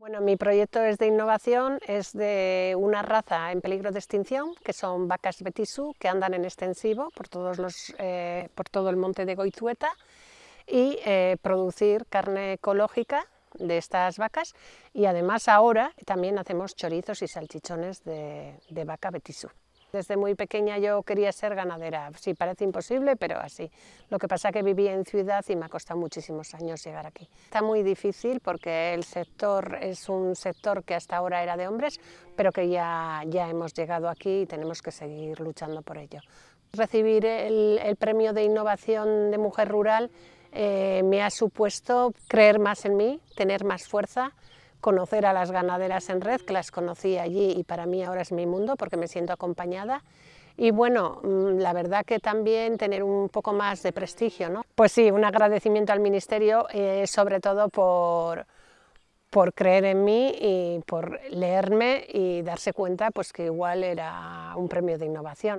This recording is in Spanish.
Bueno, mi proyecto es de innovación, es de una raza en peligro de extinción, que son vacas betisú, que andan en extensivo eh, por, todo el monte de Goizueta, y eh, producir carne ecológica de estas vacas. Y además ahora también hacemos chorizos y salchichones de, de vaca betisú. Desde muy pequeña yo quería ser ganadera, sí, parece imposible, pero así. Lo que pasa es que viví en ciudad y me ha costado muchísimos años llegar aquí. Está muy difícil porque el sector es un sector que hasta ahora era de hombres, pero que ya, ya hemos llegado aquí y tenemos que seguir luchando por ello. Recibir el, premio de innovación de mujer rural eh, me ha supuesto creer más en mí, tener más fuerza, conocer a las ganaderas en red, que las conocí allí y para mí ahora es mi mundo porque me siento acompañada. Y bueno, mm, la verdad que también tener un poco más de prestigio, ¿no? Pues sí, un agradecimiento al Ministerio, eh, sobre todo por, por creer en mí y por leerme y darse cuenta pues, que igual era un premio de innovación.